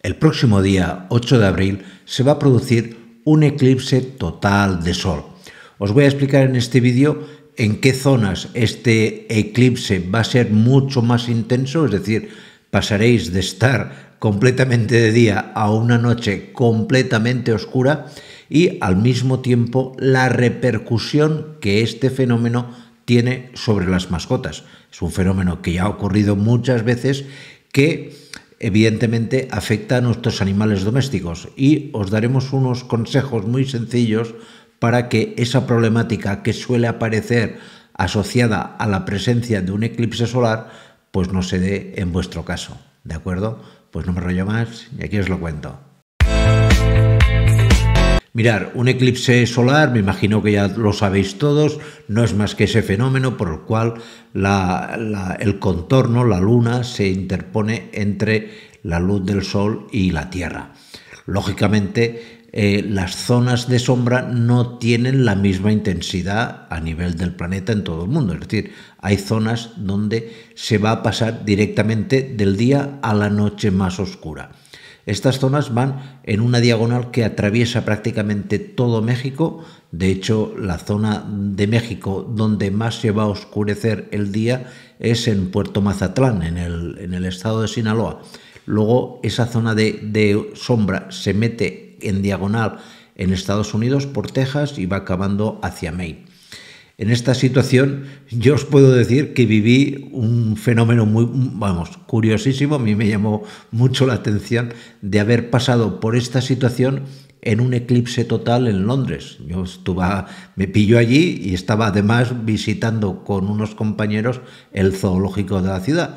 El próximo día 8 de abril se va a producir un eclipse total de Sol. Os voy a explicar en este vídeo en qué zonas este eclipse va a ser mucho más intenso, es decir, pasaréis de estar completamente de día a una noche completamente oscura y al mismo tiempo la repercusión que este fenómeno tiene sobre las mascotas. Es un fenómeno que ya ha ocurrido muchas veces que evidentemente afecta a nuestros animales domésticos y os daremos unos consejos muy sencillos para que esa problemática que suele aparecer asociada a la presencia de un eclipse solar, pues no se dé en vuestro caso. ¿De acuerdo? Pues no me rollo más y aquí os lo cuento. Mirar, un eclipse solar, me imagino que ya lo sabéis todos, no es más que ese fenómeno por el cual el contorno, la luna, se interpone entre la luz del sol y la Tierra. Lógicamente, eh, las zonas de sombra no tienen la misma intensidad a nivel del planeta en todo el mundo. Es decir, hay zonas donde se va a pasar directamente del día a la noche más oscura. Estas zonas van en una diagonal que atraviesa prácticamente todo México. De hecho, la zona de México donde más se va a oscurecer el día es en Puerto Mazatlán, en el, estado de Sinaloa. Luego, esa zona de, de sombra se mete en diagonal en Estados Unidos por Texas y va acabando hacia Maine. En esta situación yo os puedo decir que viví un fenómeno muy, vamos, curiosísimo, a mí me llamó mucho la atención de haber pasado por esta situación en un eclipse total en Londres. Yo estuve, me pilló allí y estaba además visitando con unos compañeros el zoológico de la ciudad.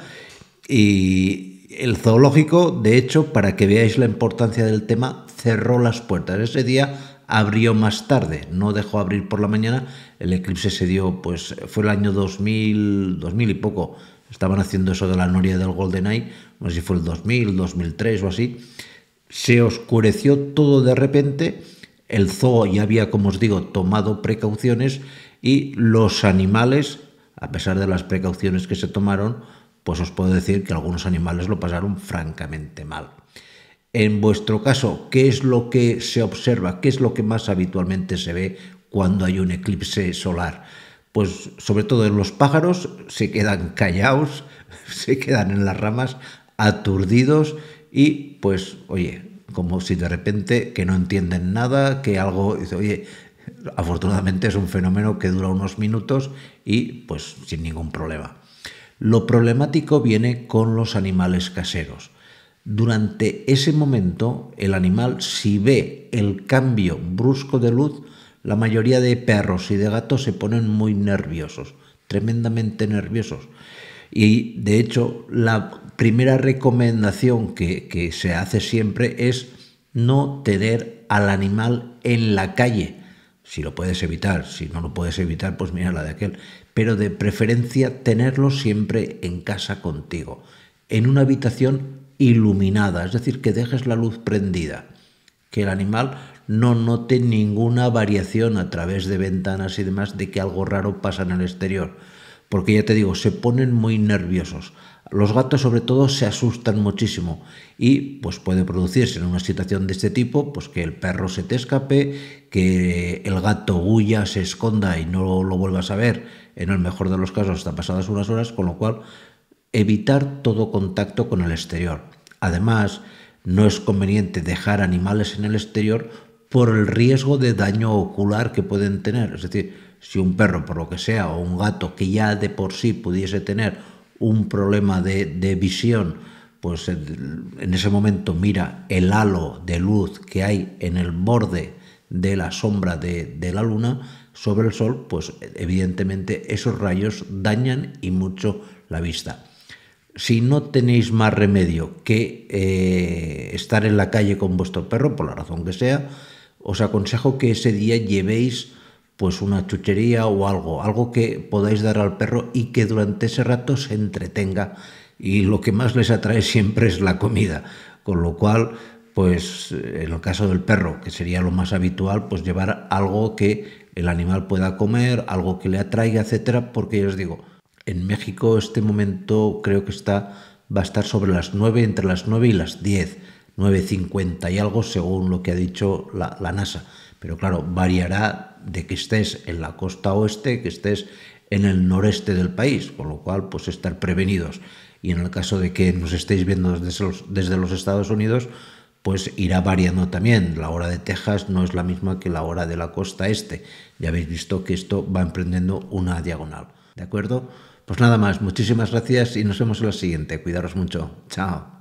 Y el zoológico, de hecho, para que veáis la importancia del tema, cerró las puertas. Ese día abrió más tarde, no dejó abrir por la mañana. El eclipse se dio, pues fue el año 2000, 2000 y poco. Estaban haciendo eso de la noria del Golden Eye, no sé si fue el 2000, 2003 o así. Se oscureció todo de repente. El zoo ya había, como os digo, tomado precauciones y los animales, a pesar de las precauciones que se tomaron, pues os puedo decir que algunos animales lo pasaron francamente mal. En vuestro caso, ¿qué es lo que se observa? ¿Qué es lo que más habitualmente se ve cuando hay un eclipse solar? Pues sobre todo en los pájaros se quedan callados, se quedan en las ramas, aturdidos y pues, oye, como si de repente que no entienden nada, que algo, oye, afortunadamente es un fenómeno que dura unos minutos y pues sin ningún problema. Lo problemático viene con los animales caseros. Durante ese momento, el animal, si ve el cambio brusco de luz, la mayoría de perros y de gatos se ponen muy nerviosos, tremendamente nerviosos. Y de hecho, la primera recomendación que, se hace siempre es no tener al animal en la calle. Si lo puedes evitar, si no lo puedes evitar, pues mira la de aquel. Pero de preferencia tenerlo siempre en casa contigo, en una habitación iluminada, es decir, que dejes la luz prendida, que el animal no note ninguna variación a través de ventanas y demás de que algo raro pasa en el exterior. Porque ya te digo, se ponen muy nerviosos. Los gatos sobre todo se asustan muchísimo y pues puede producirse en una situación de este tipo pues que el perro se te escape, que el gato huya, se esconda y no lo vuelvas a ver. En el mejor de los casos hasta pasadas unas horas, con lo cual evitar todo contacto con el exterior. Además, no es conveniente dejar animales en el exterior por el riesgo de daño ocular que pueden tener. Es decir, si un perro, por lo que sea, o un gato que ya de por sí pudiese tener un problema de, visión, pues en ese momento mira el halo de luz que hay en el borde de la sombra de, de la luna sobre el sol, pues evidentemente esos rayos dañan y mucho la vista si no tenéis más remedio que eh, estar en la calle con vuestro perro, por la razón que sea, os aconsejo que ese día llevéis pues una chuchería o algo, algo que podáis dar al perro y que durante ese rato se entretenga y lo que más les atrae siempre es la comida, con lo cual pues en el caso del perro, que sería lo más habitual, pues llevar algo que el animal pueda comer, algo que le atraiga, etcétera, porque yo os digo, en México este momento creo que está va a estar sobre las 9, entre las 9 y las 10, 9.50 y algo según lo que ha dicho la, NASA. Pero claro, variará de que estés en la costa oeste, que estés en el noreste del país, con lo cual pues estar prevenidos. Y en el caso de que nos estéis viendo desde desde los Estados Unidos, pues irá variando también. La hora de Texas no es la misma que la hora de la costa este. Ya habéis visto que esto va emprendiendo una diagonal. ¿De acuerdo? Pues nada más, muchísimas gracias y nos vemos en la siguiente. Cuidaros mucho. Chao.